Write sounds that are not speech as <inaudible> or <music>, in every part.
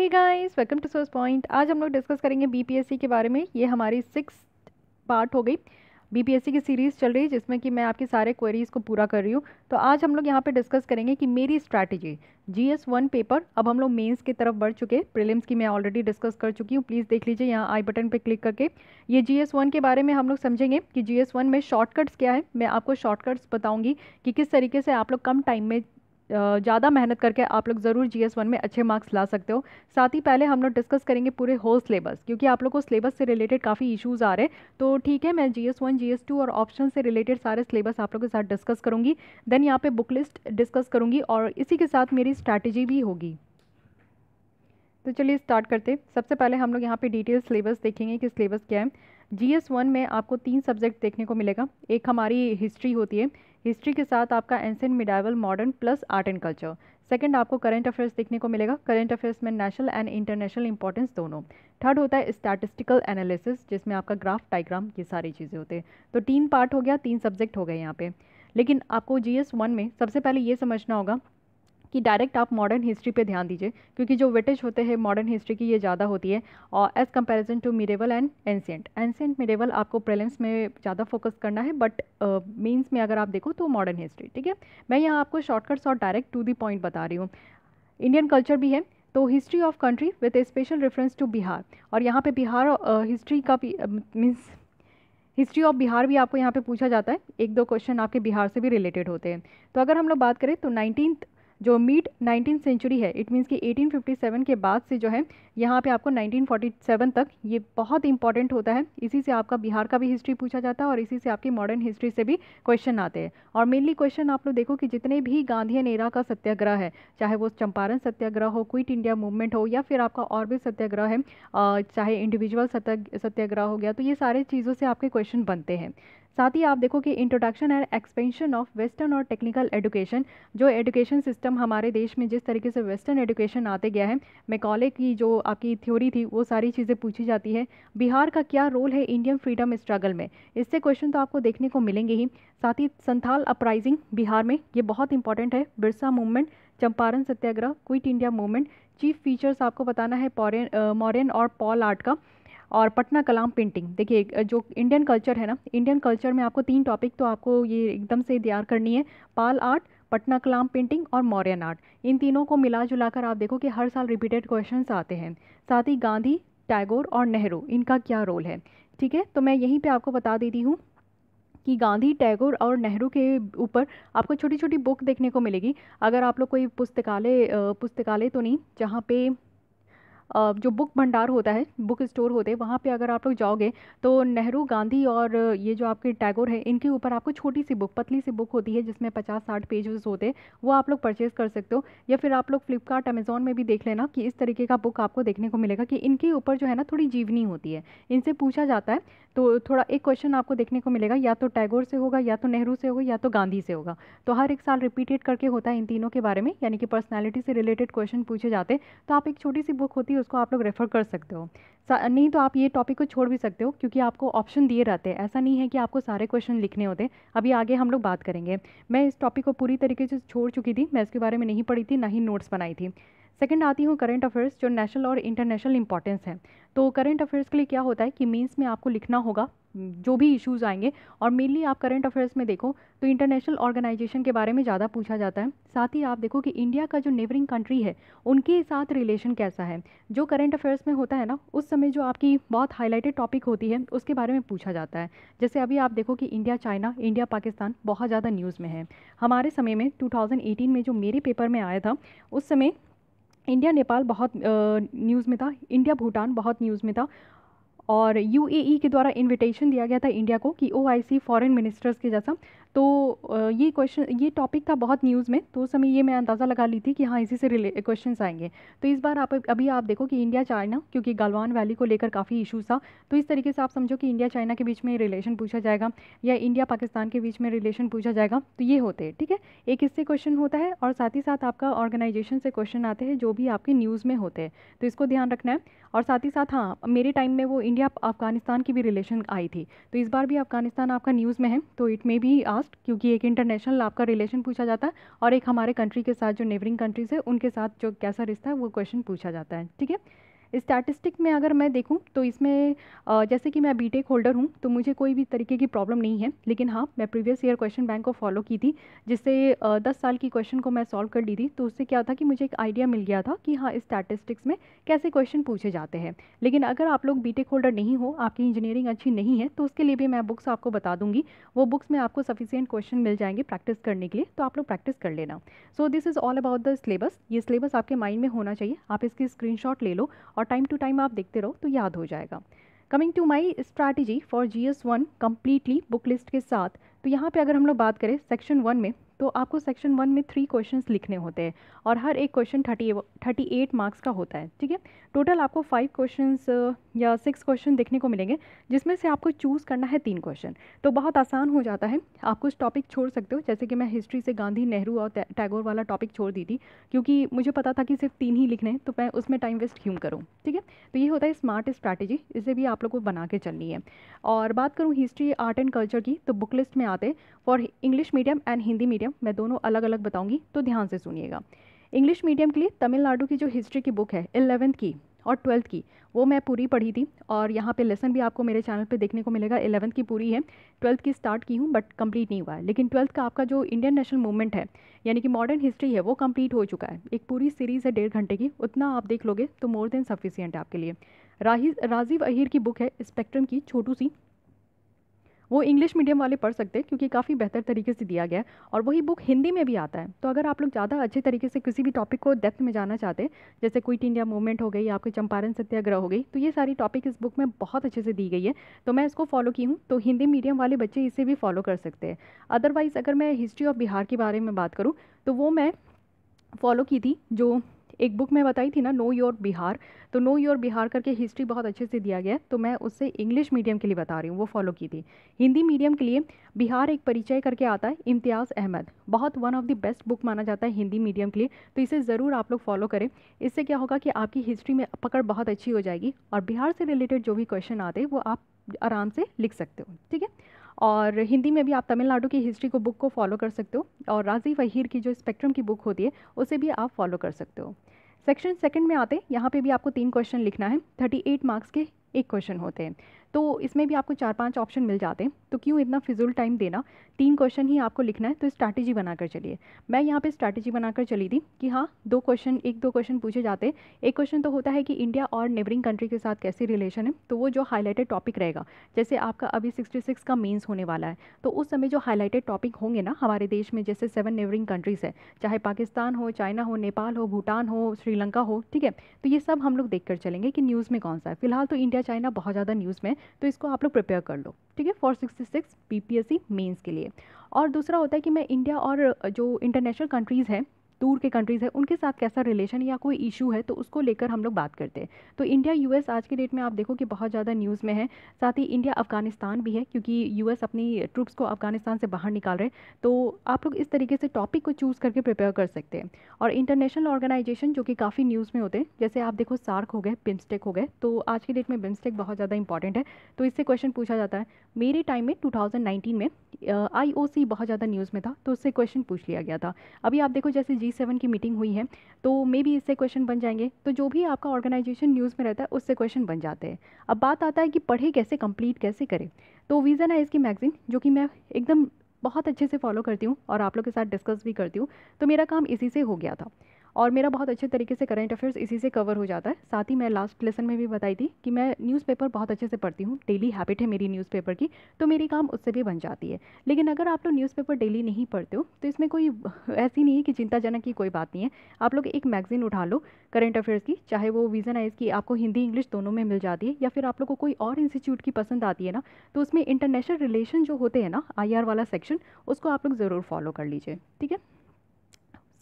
hey guys welcome to source point आज हम लोग डिस्कस करेंगे बीपीएससी के बारे में ये हमारी सिक्स पार्ट हो गई बीपीएससी की सीरीज़ चल रही है जिसमें कि मैं आपके सारे क्वेरीज़ को पूरा कर रही हूँ तो आज हम लोग यहाँ पे डिस्कस करेंगे कि मेरी strategy G S one paper अब हम लोग मेंस की तरफ बढ़ चुके हैं प्रीलिम्स की मैं ऑलरेडी डिस्कस कर चुकी हूँ प्लीज़ देख लीजिए यहाँ आई बटन पे क्लिक करके ये जी एस वन के बारे में हम लोग समझेंगे कि जी एस वन में शॉर्टकट्स क्या है मैं आपको शॉर्टकट्स बताऊँगी कि किस तरीके से आप लोग कम टाइम में ज़्यादा मेहनत करके आप लोग ज़रूर जी एस वन में अच्छे मार्क्स ला सकते हो साथ ही पहले हम लोग डिस्कस करेंगे पूरे होल सिलेबस क्योंकि आप लोग को सिलेबस से रिलेटेड काफ़ी इशूज़ आ रहे हैं तो ठीक है मैं G S one G S two और ऑप्शन से रिलेटेड सारे सिलेबस आप लोग के साथ डिस्कस करूँगी देन यहाँ पर बुक लिस्ट डिस्कस करूँगी और इसी के साथ मेरी स्ट्रैटेजी भी होगी तो चलिए स्टार्ट करते सबसे पहले हम लोग यहाँ पे डिटेल सिलेबस देखेंगे कि सिलेबस क्या है जी एस वन में आपको तीन सब्जेक्ट देखने को मिलेगा एक हमारी हिस्ट्री होती है हिस्ट्री के साथ आपका ancient medieval modern plus art and culture second आपको करंट अफेयर्स देखने को मिलेगा करंट अफेयर्स में नेशनल एंड इंटरनेशनल इंपॉर्टेंस दोनों थर्ड होता है स्टैटिस्टिकल एनालिसिस जिसमें आपका ग्राफ डाइग्राम ये सारी चीज़ें होते हैं तो तीन पार्ट हो गया तीन सब्जेक्ट हो गए यहाँ पे लेकिन आपको जी एस वन में सबसे पहले ये समझना होगा कि डायरेक्ट आप मॉडर्न हिस्ट्री पे ध्यान दीजिए क्योंकि जो वेटेज होते हैं मॉडर्न हिस्ट्री की ये ज़्यादा होती है और as comparison to medieval and ancient ancient medieval आपको प्रेलेंस में ज़्यादा फोकस करना है बट मीन्स uh, में अगर आप देखो तो मॉडर्न हिस्ट्री ठीक है मैं यहाँ आपको शॉर्टकट्स और डायरेक्ट टू दी पॉइंट बता रही हूँ इंडियन कल्चर भी है तो history of country with a special reference to Bihar और यहाँ पे बिहार हिस्ट्री uh, का भी मीन्स हिस्ट्री ऑफ बिहार भी आपको यहाँ पे पूछा जाता है एक दो क्वेश्चन आपके बिहार से भी रिलेटेड होते हैं तो अगर हम लोग बात करें तो नाइनटीन जो मीट नाइनटीन सेंचुरी है इट मीन्स कि 1857 के बाद से जो है यहाँ पे आपको 1947 तक ये बहुत इंपॉर्टेंट होता है इसी से आपका बिहार का भी हिस्ट्री पूछा जाता है और इसी से आपकी मॉडर्न हिस्ट्री से भी क्वेश्चन आते हैं और मेनली क्वेश्चन आप लोग देखो कि जितने भी गांधी नेरा का सत्याग्रह है चाहे वो चंपारण सत्याग्रह हो क्विट इंडिया मूवमेंट हो या फिर आपका और भी सत्याग्रह है चाहे इंडिविजुअल सत्याग्रह हो गया तो ये सारे चीज़ों से आपके क्वेश्चन बनते हैं साथ ही आप देखो कि introduction and expansion of western और टेक्निकल एजुकेशन जो एजुकेशन सिस्टम हमारे देश में जिस तरीके से वेस्टर्न एजुकेशन आते गया है मेकॉले की जो आपकी थ्योरी थी वो सारी चीज़ें पूछी जाती है बिहार का क्या रोल है इंडियन फ्रीडम स्ट्रगल में इससे क्वेश्चन तो आपको देखने को मिलेंगे ही साथ ही संथाल अपराइजिंग बिहार में ये बहुत इंपॉर्टेंट है Birsa movement Champaran Satyagraha quit India movement chief features आपको बताना है मॉरन और पॉल आर्ट का और पटना कलाम पेंटिंग देखिए जो इंडियन कल्चर है ना इंडियन कल्चर में आपको तीन टॉपिक तो आपको ये एकदम से तैयार करनी है पाल आर्ट पटना कलाम पेंटिंग और मौर्यन आर्ट इन तीनों को मिला जुलाकर आप देखो कि हर साल रिपीटेड क्वेश्चन आते हैं साथ ही गांधी टैगोर और नेहरू इनका क्या रोल है ठीक है तो मैं यहीं पर आपको बता देती हूँ कि गांधी टैगोर और नेहरू के ऊपर आपको छोटी छोटी बुक देखने को मिलेगी अगर आप लोग कोई पुस्तकालय पुस्तकालय तो नहीं जहाँ पे जो बुक भंडार होता है बुक स्टोर होते हैं वहाँ पे अगर आप लोग जाओगे तो नेहरू गांधी और ये जो आपके टैगोर है इनके ऊपर आपको छोटी सी बुक पतली सी बुक होती है जिसमें पचास साठ पेजेस होते हैं वो आप लोग परचेज़ कर सकते हो या फिर आप लोग फ्लिपकार्ट अमेज़ोन में भी देख लेना कि इस तरीके का बुक आपको देखने को मिलेगा कि इनके ऊपर जो है ना थोड़ी जीवनी होती है इनसे पूछा जाता है तो थोड़ा एक क्वेश्चन आपको देखने को मिलेगा या तो टैगोर से होगा या तो नेहरू से होगा या तो गांधी से होगा तो हर एक साल रिपीटेड करके होता है इन तीनों के बारे में यानी कि पर्सनैलिटी से रिलेटेड क्वेश्चन पूछे जाते तो आप एक छोटी सी बुक होती है उसको आप लोग रेफ़र कर सकते हो नहीं तो आप ये टॉपिक को छोड़ भी सकते हो क्योंकि आपको ऑप्शन दिए रहते हैं ऐसा नहीं है कि आपको सारे क्वेश्चन लिखने होते अभी आगे हम लोग बात करेंगे मैं इस टॉपिक को पूरी तरीके से छोड़ चुकी थी मैं इसके बारे में नहीं पढ़ी थी ना ही नोट्स बनाई थी सेकंड आती हूँ करंट अफेयर्स जो नेशनल और इंटरनेशनल इंपॉर्टेंस है तो करंट अफेयर्स के लिए क्या होता है कि मीन्स में आपको लिखना होगा जो भी इश्यूज आएंगे और मेनली आप करंट अफेयर्स में देखो तो इंटरनेशनल ऑर्गेनाइजेशन के बारे में ज़्यादा पूछा जाता है साथ ही आप देखो कि इंडिया का जो नेबरिंग कंट्री है उनके साथ रिलेशन कैसा है जो करंट अफेयर्स में होता है ना उस समय जो आपकी बहुत हाईलाइटेड टॉपिक होती है उसके बारे में पूछा जाता है जैसे अभी आप देखो कि इंडिया चाइना इंडिया पाकिस्तान बहुत ज़्यादा न्यूज़ में है हमारे समय में टू में जो मेरे पेपर में आया था उस समय इंडिया नेपाल बहुत न्यूज़ में था इंडिया भूटान बहुत न्यूज़ में था और यूएई e के द्वारा इनविटेशन दिया गया था इंडिया को कि ओआईसी फॉरेन मिनिस्टर्स के जैसा तो ये क्वेश्चन ये टॉपिक था बहुत न्यूज़ में तो उस समय ये मैं अंदाज़ा लगा ली थी कि हाँ इसी से रिले क्वेश्चन आएंगे तो इस बार आप अभी आप देखो कि इंडिया चाइना क्योंकि गलवान वैली को लेकर काफ़ी इशूज़ था तो इस तरीके से आप समझो कि इंडिया चाइना के बीच में रिलेशन पूछा जाएगा या इंडिया पाकिस्तान के बीच में रिलेशन पूछा जाएगा तो ये होते हैं ठीक है एक इससे क्वेश्चन होता है और साथ ही साथ आपका ऑर्गेनाइजेशन से क्वेश्चन आते हैं जो भी आपके न्यूज़ में होते हैं तो इसको ध्यान रखना है और साथ ही साथ हाँ मेरे टाइम में वो इंडिया अफगानिस्तान की भी रिलेशन आई थी तो इस बार भी अफगानिस्तान आपका न्यूज़ में है तो इट मे भी आ लास्ट क्योंकि एक इंटरनेशनल आपका रिलेशन पूछा जाता है और एक हमारे कंट्री के साथ जो नेबरिंग कंट्रीज़ है उनके साथ जो कैसा रिश्ता है वो क्वेश्चन पूछा जाता है ठीक है स्टैटिस्टिक में अगर मैं देखूँ तो इसमें जैसे कि मैं बी टेक होल्डर हूँ तो मुझे कोई भी तरीके की प्रॉब्लम नहीं है लेकिन हाँ मैं प्रीवियस ईयर क्वेश्चन बैंक को फॉलो की थी जिससे दस साल की क्वेश्चन को मैं सॉल्व कर ली थी तो उससे क्या था कि मुझे एक आइडिया मिल गया था कि हाँ स्टैटिस्टिक्स में कैसे क्वेश्चन पूछे जाते हैं लेकिन अगर आप लोग बी होल्डर नहीं हो आपकी इंजीनियरिंग अच्छी नहीं है तो उसके लिए भी मैं बुक्स आपको बता दूंगी वो बुक्स में आपको सफिशियंट क्वेश्चन मिल जाएंगे प्रैक्टिस करने के लिए तो आप लोग प्रैक्टिस कर लेना so this is all about the syllabus ये सिलेबस आपके माइंड में होना चाहिए आप इसकी स्क्रीनशॉट ले लो और टाइम टू टाइम आप देखते रहो तो याद हो जाएगा coming to my strategy for G S one completely book list के साथ तो यहाँ पे अगर हम लोग बात करें सेक्शन वन में तो आपको सेक्शन वन में थ्री क्वेश्चंस लिखने होते हैं और हर एक question thirty thirty eight marks का होता है ठीक है टोटल आपको फाइव क्वेश्चंस या सिक्स क्वेश्चन देखने को मिलेंगे जिसमें से आपको चूज़ करना है तीन क्वेश्चन तो बहुत आसान हो जाता है आप कुछ टॉपिक छोड़ सकते हो जैसे कि मैं हिस्ट्री से गांधी नेहरू और टैगोर वाला टॉपिक छोड़ दी थी क्योंकि मुझे पता था कि सिर्फ तीन ही लिखने हैं तो मैं उसमें टाइम वेस्ट क्यों करूँ ठीक है तो ये होता है स्मार्ट स्ट्रैटेजी इसे भी आप लोग को बना के चलनी है और बात करूँ हिस्ट्री आर्ट एंड कल्चर की तो बुक लिस्ट में आते for English medium and Hindi medium medium मैं दोनों अलग अलग बताऊंगी तो ध्यान से सुनिएगा इंग्लिश मीडियम के लिए तमिलनाडु की जो हिस्ट्री की बुक है इलेवेंथ की और ट्वेल्थ की वो मैं पूरी पढ़ी थी और यहाँ पे लेसन भी आपको मेरे चैनल पे देखने को मिलेगा एलेवंथ की पूरी है ट्वेल्थ की स्टार्ट की हूँ बट कंप्लीट नहीं हुआ है लेकिन ट्वेल्थ का आपका जो इंडियन नेशनल मूवमेंट है यानी कि मॉडर्न हिस्ट्री है वो कंप्लीट हो चुका है एक पूरी सीरीज़ है डेढ़ घंटे की उतना आप देख लोगे तो मोर देन सफिसियंट है आपके लिए राही राजीव अहिर की बुक है स्पेक्ट्रम की छोटू सी वो इंग्लिश मीडियम वाले पढ़ सकते हैं क्योंकि काफ़ी बेहतर तरीके से दिया गया है और वही बुक हिंदी में भी आता है तो अगर आप लोग ज़्यादा अच्छे तरीके से किसी भी टॉपिक को डेप्थ में जाना चाहते हैं जैसे क्विट इंडिया मूवमेंट हो गई आपके चंपारण सत्याग्रह हो गई तो ये सारी टॉपिक इस बुक में बहुत अच्छे से दी गई है तो मैं इसको फॉलो की हूँ तो हिंदी मीडियम वाले बच्चे इसे भी फॉलो कर सकते हैं अदरवाइज़ अगर मैं हिस्ट्री ऑफ बिहार के बारे में बात करूँ तो वो मैं फॉलो की थी जो एक बुक मैं बताई थी ना नो योर बिहार तो नो योर बिहार करके हिस्ट्री बहुत अच्छे से दिया गया तो मैं उससे इंग्लिश मीडियम के लिए बता रही हूँ वो फॉलो की थी हिंदी मीडियम के लिए बिहार एक परिचय करके आता है इम्तियाज़ अहमद बहुत one of the best book माना जाता है हिंदी मीडियम के लिए तो इसे ज़रूर आप लोग फॉलो करें इससे क्या होगा कि आपकी हिस्ट्री में पकड़ बहुत अच्छी हो जाएगी और बिहार से रिलेटेड जो भी क्वेश्चन आते हैं वो आप आराम से लिख सकते हो ठीक है और हिंदी में भी आप तमिलनाडु की हिस्ट्री को बुक को फॉलो कर सकते हो और राजीव वहीर की जो स्पेक्ट्रम की बुक होती है उसे भी आप फॉलो कर सकते हो सेक्शन सेकंड में आते हैं यहाँ पे भी आपको तीन क्वेश्चन लिखना है थर्टी एट मार्क्स के एक क्वेश्चन होते हैं तो इसमें भी आपको चार पांच ऑप्शन मिल जाते हैं तो क्यों इतना फिजूल टाइम देना तीन क्वेश्चन ही आपको लिखना है तो स्ट्रैटेजी बनाकर चलिए मैं यहाँ पे स्ट्रैटेजी बनाकर चली थी कि हाँ दो क्वेश्चन एक दो क्वेश्चन पूछे जाते हैं एक क्वेश्चन तो होता है कि इंडिया और नेबरिंग कंट्री के साथ कैसी रिलेशन है तो वो जो हाईलाइटेड टॉपिक रहेगा जैसे आपका अभी सिक्सटी सिक्स का मेन्स होने वाला है तो उस समय जो हाईलाइटेड टॉपिक होंगे ना हमारे देश में जैसे सेवन नेबरिंग कंट्रीज़ है चाहे पाकिस्तान हो चाइना हो नेपाल हो भूटान हो श्रीलंका हो ठीक है तो ये सब हम लोग देख कर चलेंगे कि न्यूज़ में कौन सा है फिलहाल तो इंडिया चाइना बहुत ज़्यादा न्यूज़ में तो इसको आप लोग प्रिपेयर कर लो ठीक है four sixty six P P S C mains के लिए और दूसरा होता है कि मैं इंडिया और जो इंटरनेशनल कंट्रीज़ हैं दूर के कंट्रीज़ है उनके साथ कैसा रिलेशन या कोई इशू है तो उसको लेकर हम लोग बात करते हैं तो इंडिया यूएस आज के डेट में आप देखो कि बहुत ज़्यादा न्यूज़ में है साथ ही इंडिया अफगानिस्तान भी है क्योंकि यू अपनी ट्रूप्स को अफगानिस्तान से बाहर निकाल रहे हैं तो आप लोग इस तरीके से टॉपिक को चूज़ करके प्रिपेयर कर सकते हैं और इंटरनेशनल ऑर्गेनाइजेशन जो कि काफ़ी न्यूज़ में होते हैं जैसे आप देखो सार्क हो गए बिम्स्टेक हो गए तो आज के डेट में बिम्स्टेक बहुत ज़्यादा इंपॉर्टेंट है तो इससे क्वेश्चन पूछा जाता है मेरे टाइम में 2019 में आईओसी बहुत ज़्यादा न्यूज़ में था तो उससे क्वेश्चन पूछ लिया गया था अभी आप देखो जैसे जी जी सेवन की मीटिंग हुई है तो मे बी इससे क्वेश्चन बन जाएंगे तो जो भी आपका ऑर्गेनाइजेशन न्यूज़ में रहता है उससे क्वेश्चन बन जाते हैं अब बात आता है कि पढ़े कैसे कंप्लीट कैसे करें तो वीज़न है इसकी मैगज़ीन जो कि मैं एकदम बहुत अच्छे से फॉलो करती हूँ और आप लोग के साथ डिस्कस भी करती हूँ तो मेरा काम इसी से हो गया था और मेरा बहुत अच्छे तरीके से करेंट अफेयर्स इसी से कवर हो जाता है साथ ही मैं लास्ट लेसन में भी बताई थी कि मैं न्यूज़पेपर बहुत अच्छे से पढ़ती हूँ डेली हैबिट है मेरी न्यूज़पेपर की तो मेरी काम उससे भी बन जाती है लेकिन अगर आप लोग न्यूज़पेपर डेली नहीं पढ़ते हो तो इसमें कोई <laughs> ऐसी नहीं है कि चिंताजनक की कोई बात नहीं है आप लोग एक मैगज़ीन उठा लो करेंट अफेयर्स की चाहे वो वीज़न आइज की आपको हिंदी इंग्लिश दोनों में मिल जाती है या फिर आप लोग को कोई और इंस्टीट्यूट की पसंद आती है ना तो उसमें इंटरनेशनल रिलेशन जो होते हैं ना आई वाला सेक्शन उसको आप लोग ज़रूर फॉलो कर लीजिए ठीक है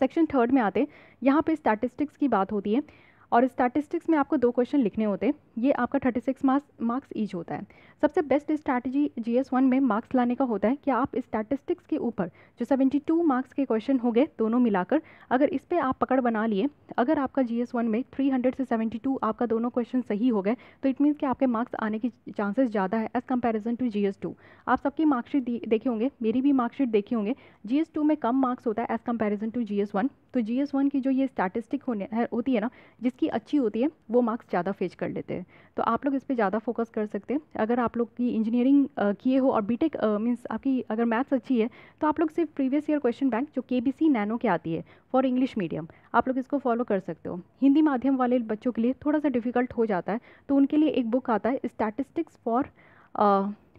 सेक्शन थर्ड में आते हैं यहाँ पे स्टैटिस्टिक्स की बात होती है और स्टैटिस्टिक्स में आपको दो क्वेश्चन लिखने होते हैं ये आपका 36 मार्क्स मार्क्स ईच होता है सबसे best strategy G S one में मार्क्स लाने का होता है कि आप स्टैटिस्टिक्स के ऊपर जो 72 मार्क्स के क्वेश्चन होंगे दोनों मिलाकर अगर इस पर आप पकड़ बना लिए अगर आपका जी एस वन में 300 से 72 आपका दोनों क्वेश्चन सही हो गए तो इट मीन्स कि आपके मार्क्स आने की चांसेस ज़्यादा है as comparison to G S two आप सबकी मार्कशीट देखे होंगे मेरी भी मार्कशीट देखे होंगे जी एस टू में कम मार्क्स होता है as comparison to G S one तो जी एस वन की जो ये स्टैटिस्टिक होने है, होती है ना जिसकी अच्छी होती है वो मार्क्स ज़्यादा फेच कर लेते हैं तो आप लोग इस पर ज़्यादा फोकस कर सकते हैं अगर आप लोग की इंजीनियरिंग किए हो और बी टेक मीन्स आपकी अगर मैथ्स अच्छी है तो आप लोग सिर्फ प्रीवियस ईयर क्वेश्चन बैंक जो के बी सी नैनो के आती है फॉर इंग्लिश मीडियम आप लोग इसको फॉलो कर सकते हो हिंदी माध्यम वाले बच्चों के लिए थोड़ा सा डिफ़िकल्ट हो जाता है तो उनके लिए एक बुक आता है स्टैटिस्टिक्स फॉर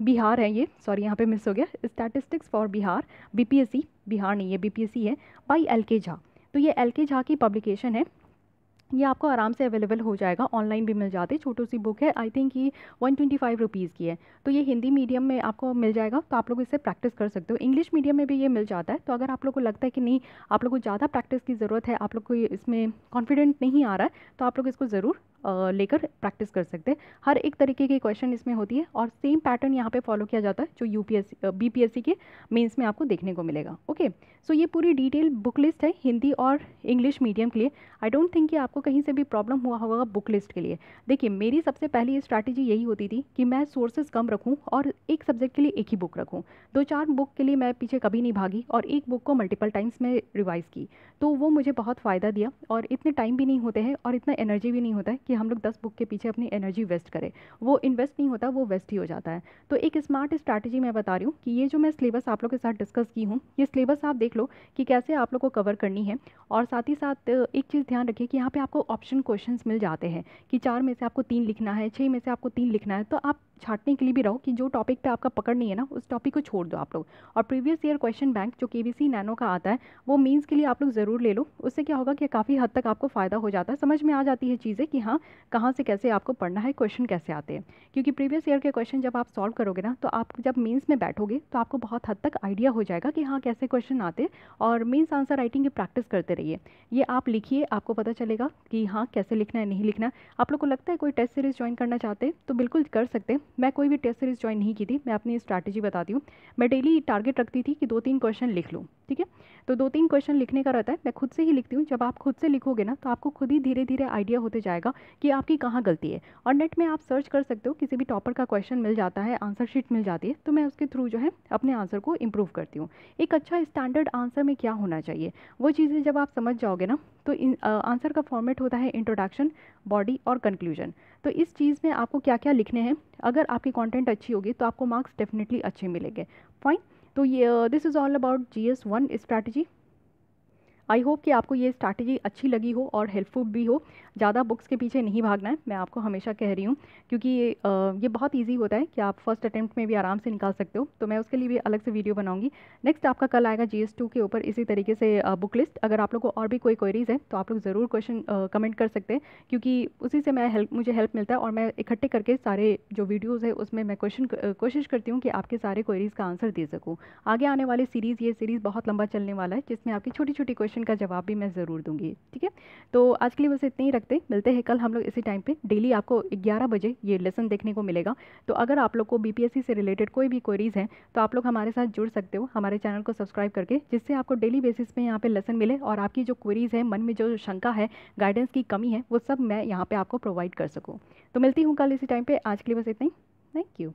बिहार है ये सॉरी यहाँ पे मिस हो गया statistics for Bihar BPSC Bihar नहीं है बीपीएससी है बाई एल के झा तो ये एल के झा की पब्लिकेशन है ये आपको आराम से अवेलेबल हो जाएगा ऑनलाइन भी मिल जाती है छोटो सी बुक है आई थिंक ये वन ट्वेंटी फाइव रुपीज़ की है तो ये हिंदी मीडियम में आपको मिल जाएगा तो आप लोग इससे प्रैक्टिस कर सकते हो इंग्लिश मीडियम में भी ये मिल जाता है तो अगर आप लोग को लगता है कि नहीं आप लोग को ज़्यादा प्रैक्टिस की ज़रूरत है आप लोग को इसमें कॉन्फिडेंट नहीं आ रहा है तो आप लोग इसको ज़रूर लेकर प्रैक्टिस कर सकते हैं हर एक तरीके की क्वेश्चन इसमें होती है और सेम पैटर्न यहाँ पे फॉलो किया जाता है जो यू पी बीपीएससी के मेंस में आपको देखने को मिलेगा ओके सो ये पूरी डिटेल बुक लिस्ट है हिंदी और इंग्लिश मीडियम के लिए आई डोंट थिंक कि आपको कहीं से भी प्रॉब्लम हुआ होगा बुक लिस्ट के लिए देखिए मेरी सबसे पहली स्ट्रैटेजी यही होती थी कि मैं सोर्सेज कम रखूँ और एक सब्जेक्ट के लिए एक ही बुक रखूँ दो चार बुक के लिए मैं पीछे कभी नहीं भागी और एक बुक को मल्टीपल टाइम्स में रिवाइज़ की तो वो मुझे बहुत फ़ायदा दिया और इतने टाइम भी नहीं होते हैं और इतना एनर्जी भी नहीं होता है कि हम लोग दस बुक के पीछे अपनी एनर्जी वेस्ट करें वो इन्वेस्ट नहीं होता वो वेस्ट ही हो जाता है तो एक स्मार्ट स्ट्रैटेजी मैं बता रही हूँ कि ये जो मैं सिलेबस आप लोग के साथ डिस्कस की हूँ ये सिलेबस आप देख लो कि कैसे आप लोग को कवर करनी है और साथ ही साथ एक चीज़ ध्यान रखिए कि यहाँ पर आपको ऑप्शन क्वेश्चन मिल जाते हैं कि चार में से आपको तीन लिखना है छः में से आपको तीन लिखना है तो आप छाटने के लिए भी रहो कि जो टॉपिक पे आपका पकड़ नहीं है ना उस टॉपिक को छोड़ दो आप लोग और प्रीवियस ईयर क्वेश्चन बैंक जो के नैनो का आता है वो मींस के लिए आप लोग ज़रूर ले लो उससे क्या होगा कि काफ़ी हद तक आपको फ़ायदा हो जाता है समझ में आ जाती है चीज़ें कि हाँ कहाँ से कैसे आपको पढ़ना है क्वेश्चन कैसे आते हैं क्योंकि प्रीवियस ईयर के क्वेश्चन जब आप सॉल्व करोगे ना तो आप जब मेंस में बैठोगे तो आपको बहुत हद तक आइडिया हो जाएगा कि हाँ कैसे क्वेश्चन आते और मेंस आंसर राइटिंग की प्रैक्टिस करते रहिए ये आप लिखिए आपको पता चलेगा कि हाँ कैसे लिखना है नहीं लिखना आप लोग को लगता है कोई टेस्ट सीरीज़ ज्वाइन करना चाहते तो बिल्कुल कर सकते हैं मैं कोई भी टेस्ट सीरीज़ ज्वाइन नहीं की थी मैं अपनी स्ट्रैटेजी बताती हूँ मैं डेली टारगेट रखती थी कि दो तीन क्वेश्चन लिख लूँ ठीक है तो दो तीन क्वेश्चन लिखने का रहता है मैं खुद से ही लिखती हूँ जब आप खुद से लिखोगे ना तो आपको खुद ही धीरे धीरे आइडिया होते जाएगा कि आपकी कहाँ गलती है और नेट में आप सर्च कर सकते हो किसी भी टॉपर का क्वेश्चन मिल जाता है आंसर शीट मिल जाती है तो मैं उसके थ्रू जो है अपने आंसर को इम्प्रूव करती हूँ एक अच्छा स्टैंडर्ड आंसर में क्या होना चाहिए वो चीज़ें जब आप समझ जाओगे ना तो आंसर का फॉर्मेट होता है इंट्रोडक्शन बॉडी और कंक्लूजन तो इस चीज़ में आपको क्या क्या लिखने हैं अगर आपकी कॉन्टेंट अच्छी होगी तो आपको मार्क्स डेफिनेटली अच्छे मिलेंगे फाइन तो ये this is all about G S one strategy I hope कि आपको ये स्ट्रैटेजी अच्छी लगी हो और हेल्पफुल भी हो ज़्यादा बुक्स के पीछे नहीं भागना है मैं आपको हमेशा कह रही हूँ क्योंकि ये ये बहुत ईजी होता है कि आप फर्स्ट अटैम्प्ट में भी आराम से निकाल सकते हो तो मैं उसके लिए भी अलग से वीडियो बनाऊँगी नेक्स्ट आपका कल आएगा जी के ऊपर इसी तरीके से बुक लिस्ट अगर आप लोग को और भी कोई क्वेरीज़ है तो आप लोग ज़रूर क्वेश्चन कमेंट कर सकते हैं क्योंकि उसी से मैं हेल्प मुझे हेल्प मिलता है और मैं इकट्ठे करके सारे जो वीडियोज़ है उसमें मैं क्वेश्चन कोशिश करती हूँ कि आपके सारे क्वेरीज़ का आंसर दे सकूँ आगे आने वाली सीरीज़ ये सीरीज़ बहुत लंबा चलने वाला है जिसमें आपकी छोटी छोटी क्वेश्चन क्वेश्चन का जवाब भी मैं ज़रूर दूंगी ठीक है तो आज के लिए बस इतने ही रखते मिलते हैं कल हम लोग इसी टाइम पे डेली आपको 11 बजे ये लेसन देखने को मिलेगा तो अगर आप लोग को बीपीएससी से रिलेटेड कोई भी क्वेरीज़ हैं तो आप लोग हमारे साथ जुड़ सकते हो हमारे चैनल को सब्सक्राइब करके जिससे आपको डेली बेसिस पर यहाँ पर लेसन मिले और आपकी जो क्वेरीज़ है मन में जो शंका है गाइडेंस की कमी है वो सब मैं यहाँ पर आपको प्रोवाइड कर सकूँ तो मिलती हूँ कल इसी टाइम पर आज के लिए बस इतना ही थैंक यू